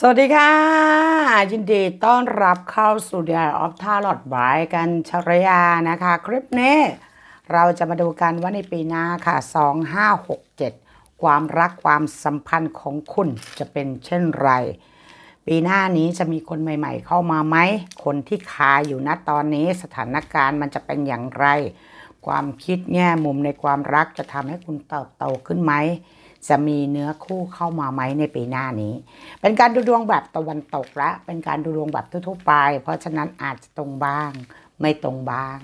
สวัสดีค่ะ ยินดีต้อนรับเข้าสู่เดียร์ออฟท่าหลอดบายกันชรยานะคะ คลิปนี้เราจะมาดูกันว่าในปีหน้าค่ะ 2567 ความรักความสัมพันธ์ของคุณจะเป็นเช่นไร ปีหน้านี้จะมีคนใหม่ ๆ เข้ามาไหมคนที่คาอยู่นะตอนนี้สถานการณ์มันจะเป็นอย่างไร ความคิดแง่มุมในความรักจะทำให้คุณเติบโตขึ้นไหมจะมีเนื้อคู่เข้ามาไหมในปีหน้านี้ เป็นการดูดวงแบบตะวันตกละ เป็นการดูดวงแบบทั่วไป เพราะฉะนั้นอาจจะตรงบ้าง ไม่ตรงบ้าง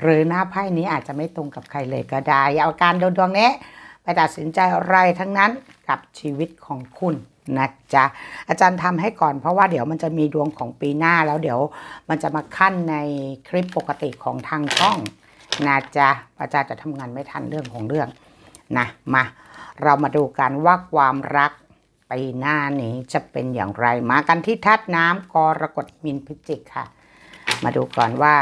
หรือหน้าไพ่นี้อาจจะไม่ตรงกับใครเลยก็ได้ยาเอาการดูดวงนี้ ไปตัดสินใจอะไรทั้งนั้นกับชีวิตของคุณ นะจ๊ะ อาจารย์ทำให้ก่อนเพราะว่าเดี๋ยวมันจะมีดวงของปีหน้าแล้วเดี๋ยวมันจะมาขั้นในคลิปปกติของทางช่องนะจ๊ะ อาจารย์จะทำงานไม่ทันเรื่องของเรื่องนะมาเรามาดูกันว่าความรักปีหน้านี้จะเป็นอย่างไร มากันที่ทัดน้ำกรกฎมินพิจิกค่ะ มาดูก่อนว่า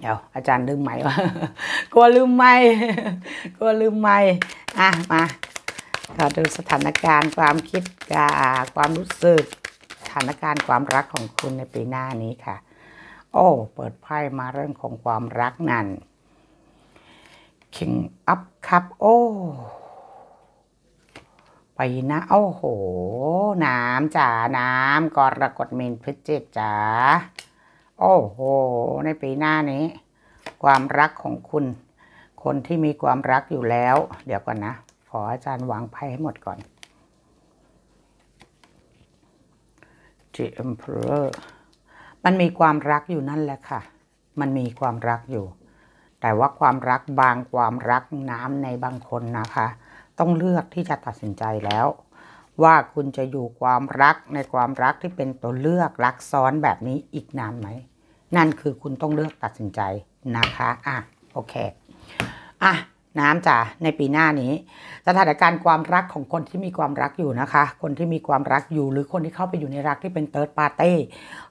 เดี๋ยว อาจารย์ลืมไหมวะกลัวลืมไหมกลัวลืมไหมอ่ะมาเราดูสถานการณ์ความคิดความรู้สึกสถานการณ์ความรักของคุณในปีหน้านี้ค่ะ โอ้ เปิดไพ่มาเรื่องของความรักนั่นเข่งอัพครับโอ้ไปนะโอ้โหน้ำจ๋าน้ำกรกฎเมนพฤศจิกจ๋าโอ้โหในปีหน้านี้ ความรักของคุณ คนที่มีความรักอยู่แล้ว เดี๋ยวก่อนนะขออาจารย์วางไพ่ให้หมดก่อน The Emperor มันมีความรักอยู่นั่นแหละค่ะ มันมีความรักอยู่แต่ว่าความรักบางความรักน้ำในบางคนนะคะ ต้องเลือกที่จะตัดสินใจแล้ว ว่าคุณจะอยู่ความรักในความรักที่เป็นตัวเลือกรักซ้อนแบบนี้อีกนานไหมนั่นคือคุณต้องเลือกตัดสินใจนะคะอ่ะโอเคอ่ะน้ำจ๋าในปีหน้านี้ สถานการณ์ความรักของคนที่มีความรักอยู่นะคะ คนที่มีความรักอยู่หรือคนที่เข้าไปอยู่ในรักที่เป็นเติร์ดปาร์ตี้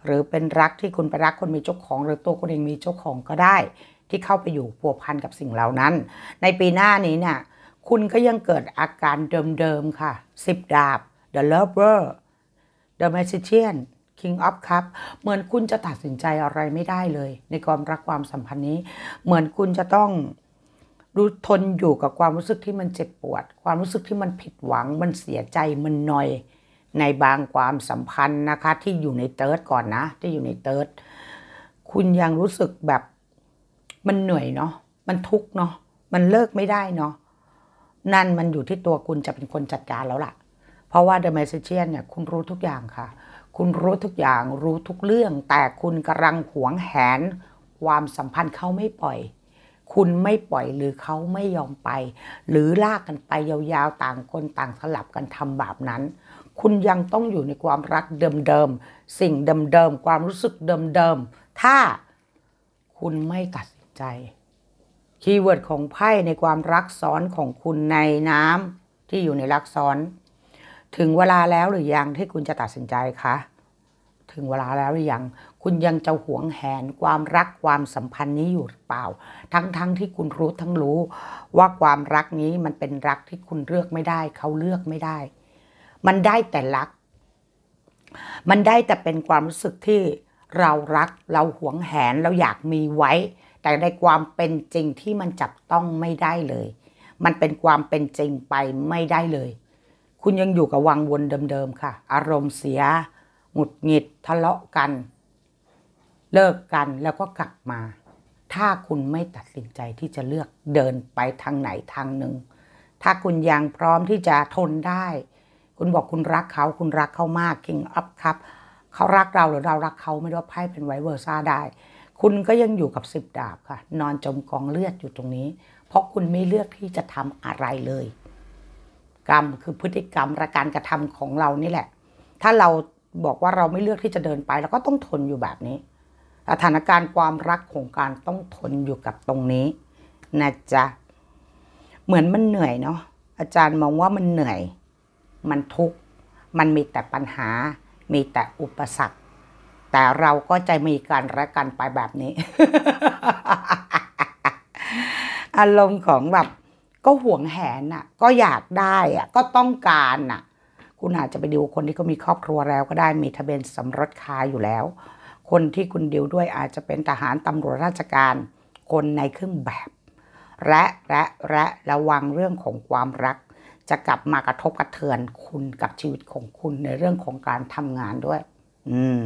หรือเป็นรักที่คุณไปรักคนมีเจ้าของหรือตัวคุณเองมีเจ้าของก็ได้ที่เข้าไปอยู่ผัวพันกับสิ่งเหล่านั้น ในปีหน้านี้เนี่ย คุณก็ยังเกิดอาการเดิมๆค่ะสิบดาบ The Lover The Magician King of Cup เหมือนคุณจะตัดสินใจอะไรไม่ได้เลย ในความรักความสัมพันธ์นี้ เหมือนคุณจะต้องรู้ทนอยู่กับความรู้สึกที่มันเจ็บปวด ความรู้สึกที่มันผิดหวัง มันเสียใจมันนอย ในบางความสัมพันธ์นะคะที่อยู่ในเติร์ดก่อนนะที่อยู่ในเติร์ดคุณยังรู้สึกแบบมันเหนื่อยเนาะ มันทุกเนาะ มันเลิกไม่ได้เนาะ นั่นมันอยู่ที่ตัวคุณจะเป็นคนจัดการแล้วล่ะ เพราะว่าเดอะเมสเชียนเนี่ยคุณรู้ทุกอย่างค่ะ คุณรู้ทุกอย่าง รู้ทุกเรื่อง แต่คุณกำลังหวงแหน ความสัมพันธ์เขาไม่ปล่อย คุณไม่ปล่อยหรือเขาไม่ยอมไป หรือลากกันไป ยาวๆต่างคนต่างสลับกันทำแบบนั้น คุณยังต้องอยู่ในความรักเดิมๆสิ่งเดิมๆความรู้สึกเดิมๆถ้าคุณไม่ตัดสิจคีย์เวิร์ดของไพ่ในความรักซ้อนของคุณในน้ำที่อยู่ในรักซ้อน ถึงเวลาแล้วหรือยังที่คุณจะตัดสินใจคะ ถึงเวลาแล้วหรือยัง คุณยังจะหวงแหน ความรักความสัมพันธ์นี้อยู่หรือเปล่า ทั้งๆทที่คุณรู้ทั้งรู้ว่าความรักนี้มันเป็นรักที่คุณเลือกไม่ได้ เขาเลือกไม่ได้ มันได้แต่รัก มันได้แต่เป็นความรู้สึกที่เรารัก เราหวงแหนเราอยากมีไว้แต่ในความเป็นจริงที่มันจับต้องไม่ได้เลย มันเป็นความเป็นจริงไปไม่ได้เลย คุณยังอยู่กับวังวนเดิมๆค่ะ อารมณ์เสีย หงุดหงิด ทะเลาะกัน เลิกกัน แล้วก็กลับมา ถ้าคุณไม่ตัดสินใจที่จะเลือกเดินไปทางไหนทางหนึ่ง ถ้าคุณยังพร้อมที่จะทนได้ คุณบอกคุณรักเขา คุณรักเขามาก King ัพครับ เขารักเราหรือเรารักเขา ไม่รู้ไพ่เป็นไวเวอร์ซ่าได้คุณก็ยังอยู่กับสิบดาบ ค่ะนอนจมกองเลือดอยู่ตรงนี้ เพราะคุณไม่เลือกที่จะทำอะไรเลย กรรมคือพฤติกรรมและการกระทำของเรานี่แหละ ถ้าเราบอกว่าเราไม่เลือกที่จะเดินไปเราก็ต้องทนอยู่แบบนี้สถานการณ์ความรักของการต้องทนอยู่กับตรงนี้นะจ๊ะเหมือนมันเหนื่อยเนาะอาจารย์มองว่ามันเหนื่อยมันทุกข์มันมีแต่ปัญหามีแต่อุปสรรคแต่เราก็จะมีการรักกันไปแบบนี้ อารมณ์ของแบบ ก็ห่วงแหนน่ะ ก็อยากได้อ่ะ ก็ต้องการน่ะ คุณอาจจะไปดูคนที่ก็มีครอบครัวแล้วก็ได้มีทะเบียนสมรสคาอยู่แล้ว คนที่คุณดิวด้วยอาจจะเป็นทหารตำรวจราชการคนในเครื่องแบบ และและและระวังเรื่องของความรัก จะกลับมากระทบกระเทือนคุณกับชีวิตของคุณในเรื่องของการทำงานด้วย อืม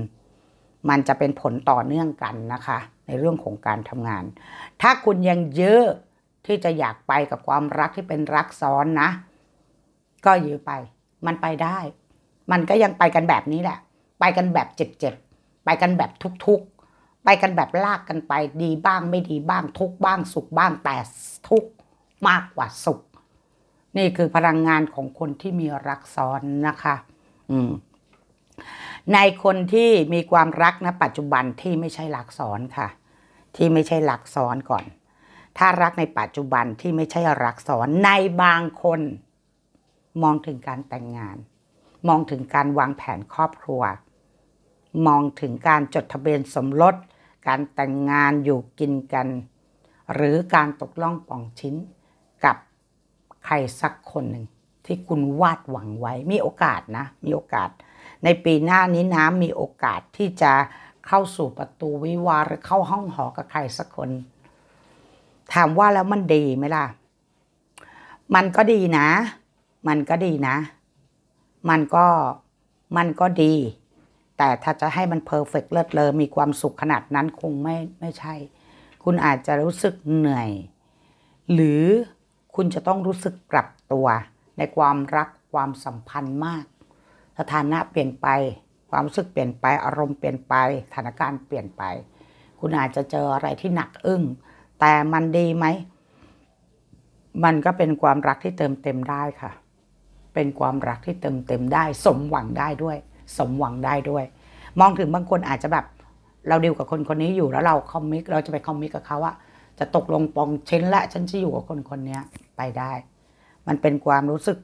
มันจะเป็นผลต่อเนื่องกันนะคะ ในเรื่องของการทำงาน ถ้าคุณยังเยอะที่จะอยากไปกับความรักที่เป็นรักซ้อนนะ ก็ยื้อไป มันไปได้ มันก็ยังไปกันแบบนี้แหละ ไปกันแบบเจ็บๆ ไปกันแบบทุกๆไปกันแบบลากกันไป ดีบ้างไม่ดีบ้างทุกบ้างสุขบ้างแต่ทุกมากกว่าสุข นี่คือพลังงานของคนที่มีรักซ้อนนะคะ อืมในคนที่มีความรักนะปัจจุบันที่ไม่ใช่หลักสอนค่ะ ที่ไม่ใช่หลักสอนก่อน ถ้ารักในปัจจุบันที่ไม่ใช่รักสอนในบางคน มองถึงการแต่งงาน มองถึงการวางแผนครอบครัว มองถึงการจดทะเบียนสมรสการแต่งงานอยู่กินกัน หรือการตกล่องป่องชิ้น กับใครสักคนหนึ่ง ที่คุณวาดหวังไว้มีโอกาสนะ มีโอกาสในปีหน้านี้น้ำมีโอกาสที่จะเข้าสู่ประตูวิวาหรือเข้าห้องหอกับใครสักคน ถามว่าแล้วมันดีไหมล่ะมันก็ดีนะ มันก็ดีนะ มันก็มันก็ดี แต่ถ้าจะให้มันเพอร์เฟกเลิศเลยมีความสุขขนาดนั้นคงไม่ไม่ใช่ คุณอาจจะรู้สึกเหนื่อย หรือคุณจะต้องรู้สึกปรับตัว ในความรักความสัมพันธ์มากสถานะเปลี่ยนไปความรู้สึกเปลี่ยนไปอารมณ์เปลี่ยนไปสถานการณ์เปลี่ยนไป คุณอาจจะเจออะไรที่หนักอึ้งแต่มันดีไหมมันก็เป็นความรักที่เติมเต็มได้ค่ะ เป็นความรักที่เติมเต็มได้ สมหวังได้ด้วย สมหวังได้ด้วย มองถึงบางคนอาจจะแบบเราเดียวกับคนคนนี้อยู่แล้วเราคอมมิกเราจะไปคอมมิกกับเขาอะจะตกลงปองเช้นละฉันจะอยู่กับคนคนนี้ไปได้ มันเป็นความรู้สึก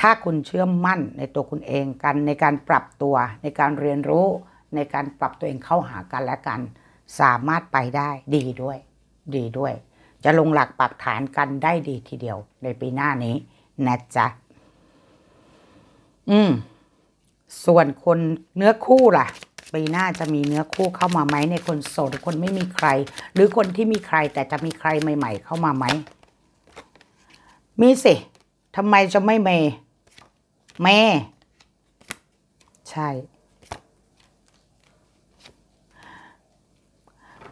ถ้าคุณเชื่อมั่นในตัวคุณเองกัน ในการปรับตัวในการเรียนรู้ในการปรับตัวเองเข้าหากันและกัน สามารถไปได้ดีด้วย ดีด้วย จะลงหลักปักฐานกันได้ดีทีเดียว ในปีหน้านี้ นะจ๊ะอืม ส่วนคนเนื้อคู่ล่ะ ปีหน้าจะมีเนื้อคู่เข้ามาไหมในคนโสดคนไม่มีใคร หรือคนที่มีใครแต่จะมีใครใหม่ ๆ เข้ามาไหมมีสิทำไมจะไม่เมเมใช่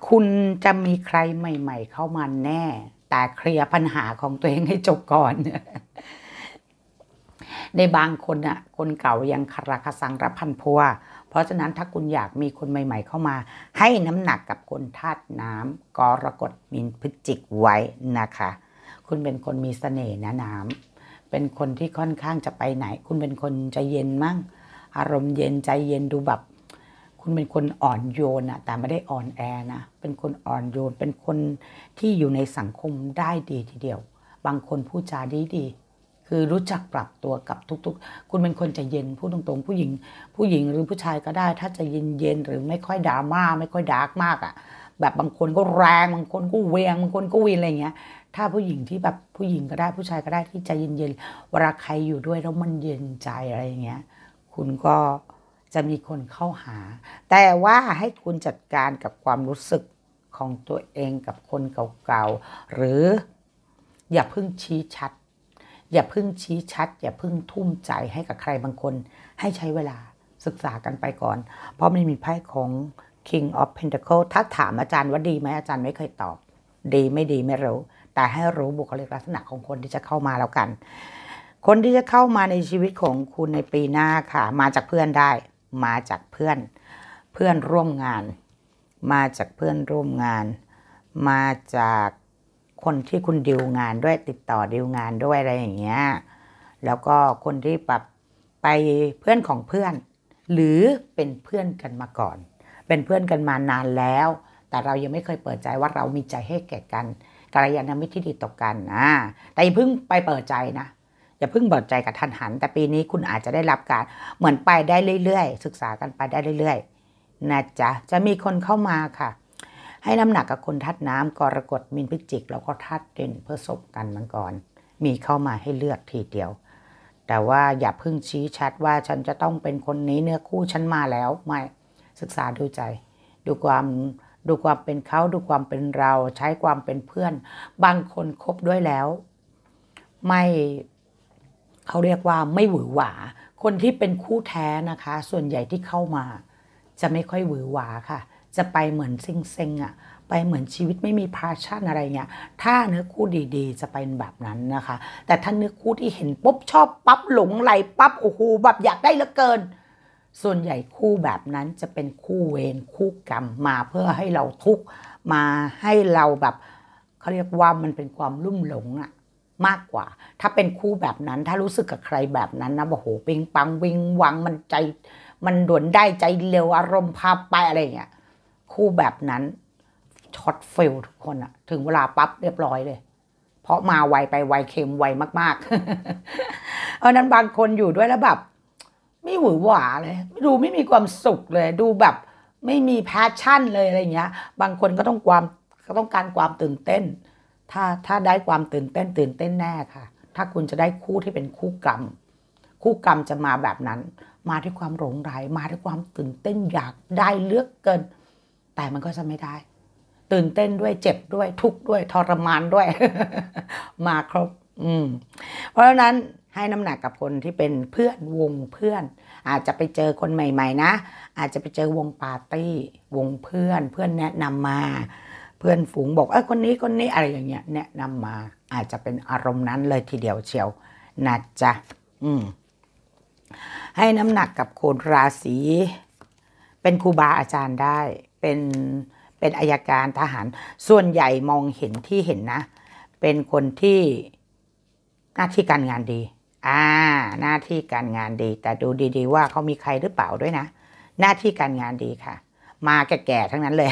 คุณจะมีใครใหม่ ๆ เข้ามาแน่ แต่เคลียร์ปัญหาของตัวเองให้จบก่อน ในบางคนน่ะ คนเก่ายังคาราคาสังรับพันพัว เพราะฉะนั้นถ้าคุณอยากมีคนใหม่ ๆ เข้ามา ให้น้ำหนักกับคนธาตุน้ำกรกฎมินพฤจิกไว้นะคะ คุณเป็นคนมีสเสน่ห์นะน้ำเป็นคนที่ค่อนข้างจะไปไหน คุณเป็นคนใจเย็นมั่งอารมณ์เย็น ใจเย็นดูแบบ คุณเป็นคนอ่อนโยนอะแต่ไม่ได้อ่อนแอนะ เป็นคนอ่อนโยนเป็นคนที่อยู่ในสังคมได้ดีทีเดียว บางคนพูดจาดีดี คือรู้จักปรับตัวกับทุกๆ คุณเป็นคนใจเย็นพูดตรงๆ ผู้หญิงผู้หญิงหรือผู้ชายก็ได้ถ้าจะเย็นๆหรือไม่ค่อยดราม่าไม่ค่อยดาร์กมากอะแบบบางคนก็แรงบางคนก็เวียงบางคนก็วินอะไรเงี้ยถ้าผู้หญิงที่แบบผู้หญิงก็ได้ผู้ชายก็ได้ที่ใจเย็นๆเวลาใครอยู่ด้วยแล้วมันเย็นใจอะไรอย่างเงี้ยคุณก็จะมีคนเข้าหา แต่ว่าให้คุณจัดการกับความรู้สึกของตัวเองกับคนเก่าๆ หรืออย่าพึ่งชี้ชัด อย่าพึ่งชี้ชัด อย่าพึ่งทุ่มใจให้กับใครบางคน ให้ใช้เวลาศึกษากันไปก่อน เพราะไม่มีไพ่ของ King of Pentacle ถ้าถามอาจารย์ว่าดีไหมอาจารย์ไม่เคยตอบ ดีไม่ดีไม่รู้แต่ให้รู้บุคลิกลักษณะของคนที่จะเข้ามาแล้วกัน คนที่จะเข้ามาในชีวิตของคุณในปีหน้าค่ะ มาจากเพื่อนได้ มาจากเพื่อน เพื่อนร่วมงาน มาจากเพื่อนร่วมงาน มาจากคนที่คุณดิวงานด้วยติดต่อดิวงานด้วยอะไรอย่างเงี้ยแล้วก็คนที่แบบไปเพื่อนของเพื่อน หรือเป็นเพื่อนกันมาก่อน เป็นเพื่อนกันมานานแล้ว แต่เรายังไม่เคยเปิดใจว่าเรามีใจให้แก่กันกัลยาณมิตรที่ดีต่อกันนะ แต่อย่าเพิ่งไปเปิดใจนะ อย่าเพิ่งเปิดใจกับทันหัน แต่ปีนี้คุณอาจจะได้รับการ เหมือนไปได้เรื่อยๆ ศึกษากันไปได้เรื่อยๆนะจ๊ะจะมีคนเข้ามาค่ะ ให้น้ำหนักกับคนทัดน้ำกรกฎมินพิจิก แล้วก็ทัดเด่นเพื่อสบกันมังกรมีเข้ามาให้เลือกทีเดียว แต่ว่าอย่าเพิ่งชี้ชัดว่าฉันจะต้องเป็นคนนี้เนื้อคู่ฉันมาแล้วไม่ ศึกษาดูใจ ดูความดูความเป็นเขาดูความเป็นเราใช้ความเป็นเพื่อนบางคนคบด้วยแล้ว ไม่เขาเรียกว่าไม่หวือหวา คนที่เป็นคู่แท้นะคะ ส่วนใหญ่ที่เข้ามา จะไม่ค่อยหวือหวาค่ะ จะไปเหมือนซิงเซ็งอะไปเหมือนชีวิตไม่มีพาชั่นอะไรเงี้ยถ้าเนื้อคู่ดีๆจะไปแบบนั้นนะคะ แต่ถ้าเนื้อคู่ที่เห็นปุ๊บชอบ ปั๊บหลงไหลปั๊บโอ้โหแบบอยากได้เหลือเกินส่วนใหญ่คู่แบบนั้นจะเป็นคู่เวรคู่กรรมมาเพื่อให้เราทุกข์มาให้เราแบบเขาเรียกว่ามันเป็นความลุ่มหลงอะมากกว่า ถ้าเป็นคู่แบบนั้นถ้ารู้สึกกับใครแบบนั้นนะบอกโหปิงปังวิงวังมันใจ มันด่วนได้ใจเร็วอารมณ์พาไปอะไรเงี้ยคู่แบบนั้นช็อตเฟลทุกคนอะถึงเวลาปั๊บเรียบร้อยเลย เพราะมาไวไปไวเค็มไวมากๆเพราะนั้นบางคนอยู่ด้วยแล้วแบบไม่หวือหวาเลย ดูไม่มีความสุขเลยดูแบบ ไม่มีแพชชั่นเลยอะไรเงี้ย บางคนก็ต้องความก็ต้องการความตื่นเต้น ถ้าถ้าได้ความตื่นเต้นตื่นเต้นแน่ค่ะ ถ้าคุณจะได้คู่ที่เป็นคู่กรรมคู่กรรมจะมาแบบนั้น มาด้วยความหลงไหลมาด้วยความตื่นเต้นอยากได้เลือกเกิน แต่มันก็จะไม่ได้ ตื่นเต้นด้วยเจ็บด้วย ทุกข์ด้วยทรมานด้วยมาครบอืม เพราะฉะนั้นให้น้ำหนักกับคนที่เป็นเพื่อนวงเพื่อน อาจจะไปเจอคนใหม่ ๆ นะอาจจะไปเจอวงปาร์ตี้วงเพื่อน เพื่อนแนะนำมา เพื่อนฝูงบอกเออคนนี้คนนี้อะไรอย่างเงี้ยแนะนำมาอาจจะเป็นอารมณ์นั้นเลยทีเดียว เชียวนะจ๊ะอืม ให้น้ำหนักกับคนราศี เป็นครูบาอาจารย์ได้ เป็นเป็นอายการทหาร ส่วนใหญ่มองเห็นที่เห็นนะ เป็นคนที่หน้าที่การงานดีอ่าหน้าที่การงานดี แต่ดูดี ๆ ว่าเขามีใครหรือเปล่าด้วยนะ หน้าที่การงานดีค่ะ มาแก่ๆทั้งนั้นเลย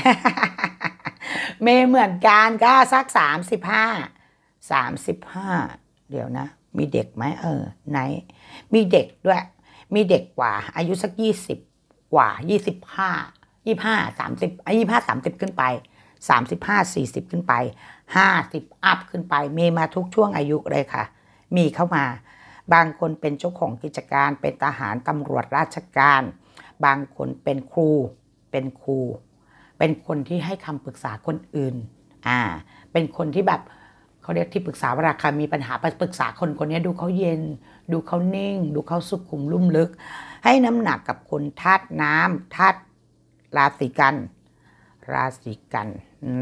เมเหมือนกันก็สักสามสิบห้าสามสิบห้าเดี๋ยวนะ มีเด็กไหมเออ ไหน มีเด็กด้วย มีเด็กกว่าอายุสักยี่สิบกว่ายี่สิบห้ายี่ห้าสามสิบยี่ห้าสามสิบขึ้นไปสามสิบห้าสี่สิบขึ้นไปห้าสิบอัพขึ้นไปเมมาทุกช่วงอายุเลยค่ะ มีเข้ามาบางคนเป็นเจ้าของกิจการเป็นทหารตำรวจราชการ บางคนเป็นครูเป็นครู เป็นคนที่ให้คำปรึกษาคนอื่นอ่าเป็นคนที่แบบเขาเรียกที่ปรึกษาเวลาใครมีปัญหาไปปรึกษาคนคนนี้ดูเขาเย็นดูเขานิ่ง ดูเขาสุขุมลุ่มลึก ให้น้ำหนักกับคนธาตุน้ำธาตุราศีกัน ราศีกัน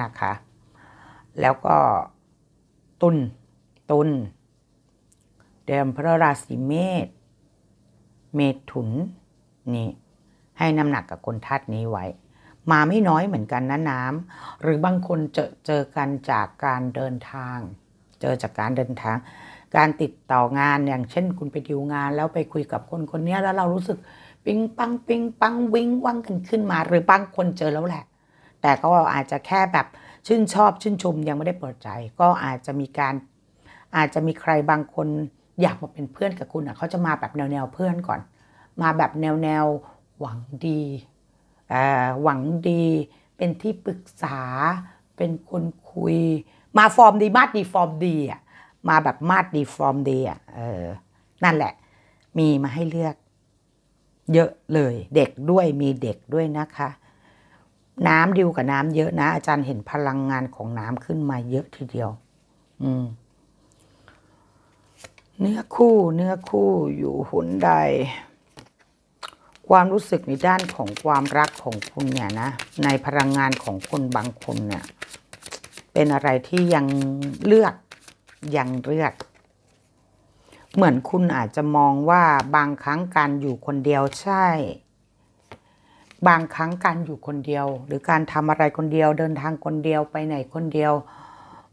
นะคะ แล้วก็ตุนตุนเดือนพระราศีเมษเมถุนนี่ให้น้ำหนักกับคนธาตุนี้ไว้ มาไม่น้อยเหมือนกันนะน้ำหรือบางคนเจอเจอกันจากการเดินทาง เจอจากการเดินทาง การติดต่องานอย่างเช่น คุณไปดิวงาน แล้วไปคุยกับคนคนนี้แล้วเรารู้สึกปิ๊งปังปิ๊งปังวิ่งว่างกันขึ้นมาหรือบางคนเจอแล้วแหละ แต่ก็อาจจะแค่แบบชื่นชอบชื่นชมยังไม่ได้เปิดใจ ก็อาจจะมีการอาจจะมีใครบางคนอยากมาเป็นเพื่อนกับคุณอ่ะเขาจะมาแบบแนวแนวเพื่อนก่อน มาแบบแนวแนวหวังดีหวังดี เป็นที่ปรึกษาเป็นคนคุย มาฟอร์มดีมาดดีฟอร์มดีอ่ะมาแบบมาดีฟอร์มดีอ่ะเออ นั่นแหละ มีมาให้เลือก เยอะเลย เด็กด้วยมีเด็กด้วยนะคะ น้ำดิวกับน้ำเยอะนะ อาจารย์เห็นพลังงานของน้ำขึ้นมาเยอะทีเดียว อืมเนื้อคู่เนื้อคู่อยู่หุนใด ความรู้สึกในด้านของความรักของคุณเนี่ยนะในพลังงานของคนบางคนเนี่ย เป็นอะไรที่ยังเลือก ยังเลือก เหมือนคุณอาจจะมองว่าบางครั้งการอยู่คนเดียวใช่ บางครั้งการอยู่คนเดียว หรือการทำอะไรคนเดียวเดินทางคนเดียวไปไหนคนเดียว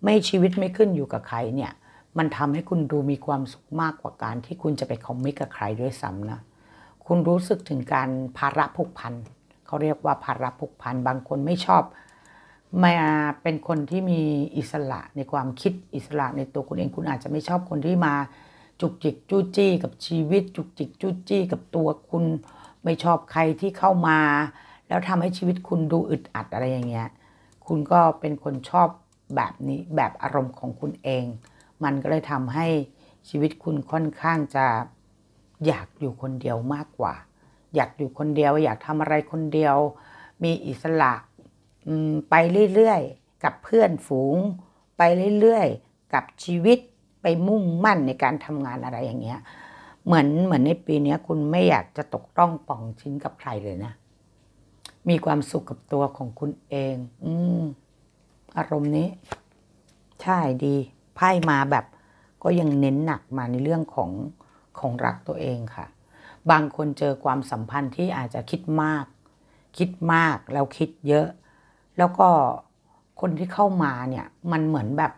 ไม่ชีวิตไม่ขึ้นอยู่กับใครเนี่ยมันทำให้คุณดูมีความสุขมากกว่าการที่คุณจะไปคอมมิตกับใครด้วยซ้ำนะ คุณรู้สึกถึงการภาระผูกพันเขาเรียกว่าภาระผูกพัน บางคนไม่ชอบ มาเป็นคนที่มีอิสระในความคิดอิสระ ในตัวคุณเอง คุณอาจจะไม่ชอบคนที่มา จุกจิกจู้จี้กับชีวิตจุกจิกจู้จี้กับตัวคุณ ไม่ชอบใครที่เข้ามาแล้วทำให้ชีวิตคุณดูอึดอัดอะไรอย่างเงี้ย คุณก็เป็นคนชอบแบบนี้แบบอารมณ์ของคุณเองมันก็เลยทำให้ชีวิตคุณค่อนข้างจะอยากอยู่คนเดียวมากกว่า อยากอยู่คนเดียว อยากทำอะไรคนเดียว มีอิสระไปเรื่อยๆกับเพื่อนฝูง ไปเรื่อยๆกับชีวิตไปมุ่งมั่นในการทำงานอะไรอย่างเงี้ยเหมือนเหมือนในปีนี้คุณไม่อยากจะตกต้องป่องชิ้นกับใครเลยนะ มีความสุขกับตัวของคุณเอง อืมอารมณ์นี้ ใช่ดีไพ่มาแบบก็ยังเน้นหนักมาในเรื่องของของรักตัวเองค่ะ บางคนเจอความสัมพันธ์ที่อาจจะคิดมาก คิดมากแล้วคิดเยอะ แล้วก็คนที่เข้ามาเนี่ยมันเหมือนแบบ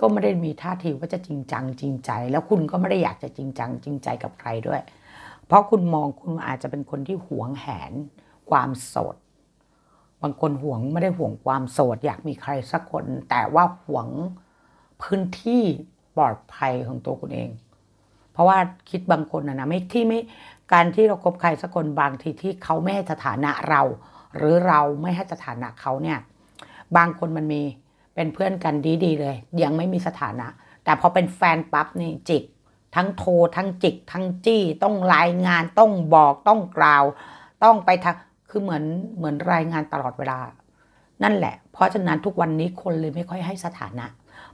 ก็ไม่ได้มีท่าทีว่าจะจริงจังจริงใจ แล้วคุณก็ไม่ได้อยากจะจริงจังจริงใจกับใครด้วย เพราะคุณมองคุณอาจจะเป็นคนที่หวงแหน ความสด บางคนหวงไม่ได้หวงความโสด อยากมีใครสักคน แต่ว่าหวงพื้นที่ปลอดภัยของตัวคุณเอง เพราะว่าคิดบางคนนะนะไม่ที่ไม่การที่เราคบใครสักคนบางทีที่เขาไม่ให้สถานะเรา หรือเราไม่ให้สถานะเขาเนี่ย บางคนมันมีเป็นเพื่อนกันดีๆเลยยังไม่มีสถานะ แต่พอเป็นแฟนปั๊บนี่จิก ทั้งโทร ทั้งจิก ทั้งจี้ต้องรายงานต้องบอกต้องกล่าว ต้องไปทักคือเหมือนเหมือนรายงานตลอดเวลา นั่นแหละ เพราะฉะนั้นทุกวันนี้คนเลยไม่ค่อยให้สถานะ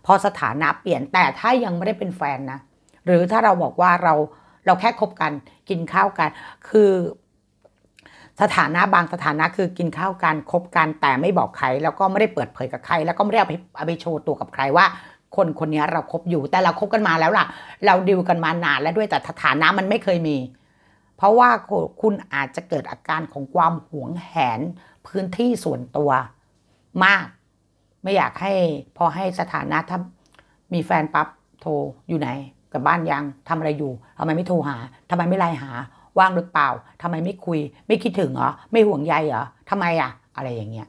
พอสถานะเปลี่ยนแต่ถ้ายังไม่ได้เป็นแฟนนะ หรือถ้าเราบอกว่าเราเราแค่คบกัน กินข้าวกัน คือสถานะบางสถานะคือกินข้าวกันคบกันแต่ไม่บอกใคร แล้วก็ไม่ได้เปิดเผยกับใคร แล้วก็ไม่ได้เอาไปเอาไปโชว์ตัวกับใครว่า คนคนนี้เราครบอยู่แต่เราคบกันมาแล้วล่ะ เราดิวกันมานาน แล้วด้วยแต่สถานะมันไม่เคยมี เพราะว่าคุณอาจจะเกิดอาการของความหวงแหนพื้นที่ส่วนตัวมากไม่อยากให้ พอให้สถานะถ้ามีแฟนปั๊บโทร อยู่ไหนกับบ้านยังทำอะไรอยู่ทำไมไม่โทรหา ทำไมไม่ไลน์หา ว่างหรือเปล่า ทำไมไม่คุย ไม่คิดถึงเหรอไม่ห่วงใยเหรอทำไมอะอะไรอย่างเงี้ย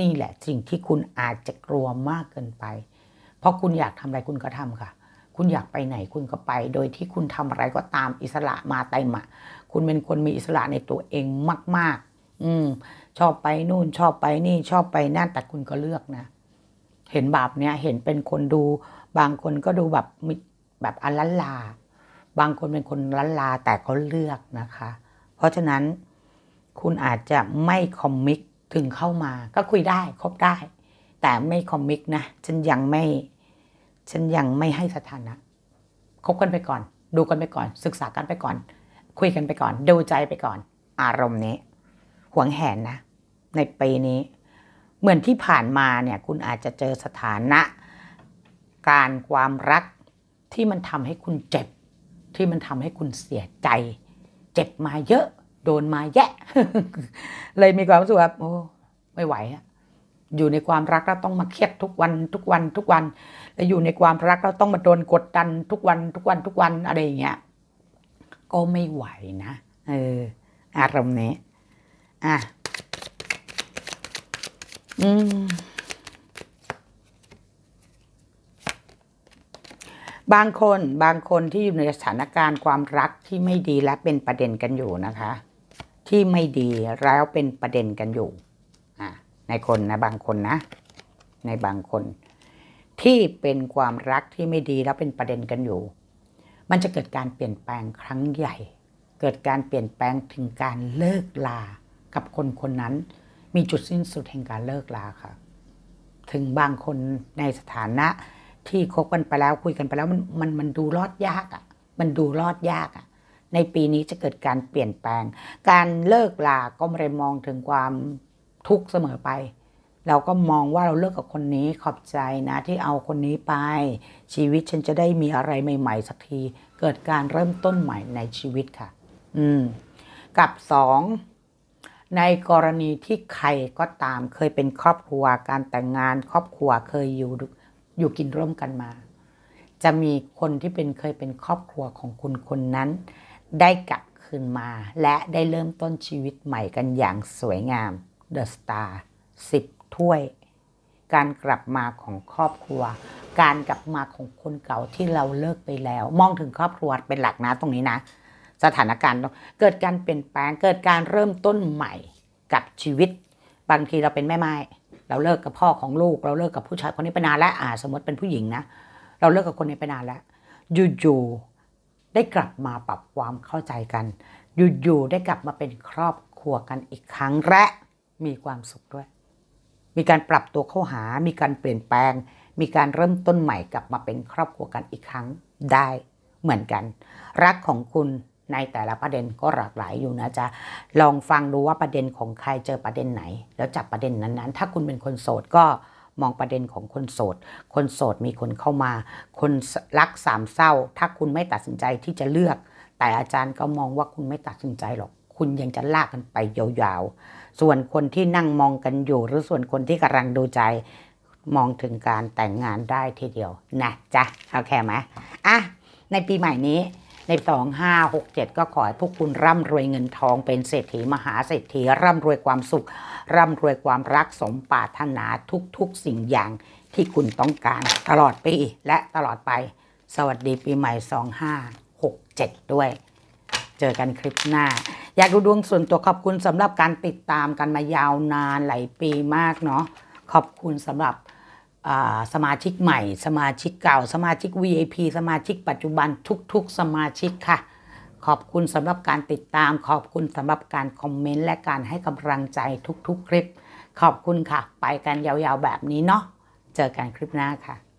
นี่แหละสิ่งที่คุณอาจจะกลัวมากเกินไป เพราะคุณอยากทำอะไรคุณก็ทำค่ะ คุณอยากไปไหนคุณก็ไป โดยที่คุณทำอะไรก็ตามอิสระมาเต็มอะคุณเป็นคนมีอิสระในตัวเองมาก ๆ อืมชอบไปนู่นชอบไปนี่ชอบไปนั่นแต่คุณก็เลือกนะเห็นแบบเนี้ยเห็นเป็นคนดู บางคนก็ดูแบบแบบอันลันลา บางคนเป็นคนลันลา แต่เขาเลือกนะคะ เพราะฉะนั้นคุณอาจจะไม่คอมมิกถึงเข้ามา ก็คุยได้คบได้ แต่ไม่คอมมิก นะ ฉันยังไม่ฉันยังไม่ให้สถานะคบกันไปก่อน ดูกันไปก่อน ศึกษากันไปก่อน คุยกันไปก่อนดูใจไปก่อน อารมณ์นี้หวงแหนนะในปีนี้เหมือนที่ผ่านมาเนี่ย คุณอาจจะเจอสถานะ การความรักที่มันทำให้คุณเจ็บ ที่มันทำให้คุณเสียใจ เจ็บมาเยอะ โดนมาแยะเลยมีความรู้สึกว่าโอ้ไม่ไหวอะอยู่ในความรักเราต้องมาเครียดทุกวันทุกวันทุกวัน แล้วอยู่ในความรักเราต้องมาโดนกดดันทุกวันทุกวันทุกวันอะไรอย่างเงี้ยก็ไม่ไหวนะ เอออารมณ์นี้อ่ะอืบางคนบางคนที่อยู่ในสถานการณ์ ความรักที่ไม่ดีและเป็นประเด็นกันอยู่นะคะ ที่ไม่ดีแล้วเป็นประเด็นกันอยู่ในคนนะ บางคนนะ ในบางคน ที่เป็นความรักที่ไม่ดีแล้วเป็นประเด็นกันอยู่ มันจะเกิดการเปลี่ยนแปลงครั้งใหญ่ เกิดการเปลี่ยนแปลงถึงการเลิกลากับคนคนนั้นมีจุดสิ้นสุดแห่งการเลิกลาค่ะ ถึงบางคนในสถานะ ที่คบกันไปแล้วคุยกันไปแล้วมันมันมันดูรอดยากอะ่ะ มันดูรอดยากอะ่ะ ในปีนี้จะเกิดการเปลี่ยนแปลง การเลิกลาก็ไม่ได้มองถึงความทุกข์เสมอไป เราก็มองว่าเราเลิกกับคนนี้ขอบใจนะที่เอาคนนี้ไป ชีวิตฉันจะได้มีอะไรใหม่ๆสักที เกิดการเริ่มต้นใหม่ในชีวิตค่ะ อืม กับสองในกรณีที่ใครก็ตามเคยเป็นครอบครัว การแต่งงานครอบครัวเคยอยู่อยู่กินร่วมกันมา จะมีคนที่เป็นเคยเป็นครอบครัวของคุณคนนั้น ได้กลับคืนมา และได้เริ่มต้นชีวิตใหม่กันอย่างสวยงาม The Star 10 ถ้วย การกลับมาของครอบครัว การกลับมาของคนเก่าที่เราเลิกไปแล้ว มองถึงครอบครัวเป็นหลักนะตรงนี้นะสถานการณ์เกิดการเปลี่ยนแปลงเกิดการเริ่มต้นใหม่กับชีวิตบางทีเราเป็นแม่ไม้เราเลิกกับพ่อของลูก เราเลิกกับผู้ชายคนนี้ไปนานแล้วอ่าสมมติเป็นผู้หญิงนะเราเลิกกับคนนี้ไปนานแล้วอยู่ๆได้กลับมาปรับความเข้าใจกันอยู่ๆได้กลับมาเป็นครอบครัวกันอีกครั้ง และ มีความสุขด้วย มีการปรับตัวเข้าหามีการเปลี่ยนแปลง มีการเริ่มต้นใหม่ กลับมาเป็นครอบครัวกันอีกครั้งได้เหมือนกัน รักของคุณในแต่ละประเด็นก็หลากหลายอยู่นะจ๊ะลองฟังดูว่าประเด็นของใครเจอประเด็นไหน แล้วจับประเด็นนั้นๆ ถ้าคุณเป็นคนโสดก็มองประเด็นของคนโสด คนโสดมีคนเข้ามา คนรักสามเศร้า ถ้าคุณไม่ตัดสินใจที่จะเลือก แต่อาจารย์ก็มองว่าคุณไม่ตัดสินใจหรอก คุณยังจะลากกันไปยาวๆส่วนคนที่นั่งมองกันอยู่หรือส่วนคนที่กำลังดูใจ มองถึงการแต่งงานได้ทีเดียวนะจ๊ะโอเคไหมอ่ะในปีใหม่นี้ใน2567ก็ขอให้พวกคุณร่ำรวยเงินทองเป็นเศรษฐีมหาเศรษฐี ร่ำรวยความสุข ร่ำรวยความรักสมปรารถนาทุกๆ สิ่งอย่างที่คุณต้องการ ตลอดปี และตลอดไป สวัสดีปีใหม่ 2567 ด้วย เจอกันคลิปหน้า อยากดูดวงส่วนตัวขอบคุณสำหรับการติดตามกันมายาวนานหลายปีมากเนาะขอบคุณสำหรับสมาชิกใหม่ สมาชิกเก่าสมาชิก VIP สมาชิกปัจจุบันทุกๆ สมาชิกค่ะ ขอบคุณสำหรับการติดตาม ขอบคุณสำหรับการคอมเมนต์และการให้กำลังใจทุกๆคลิป ขอบคุณค่ะไปกันยาวๆแบบนี้เนาะเจอกันคลิปหน้าค่ะ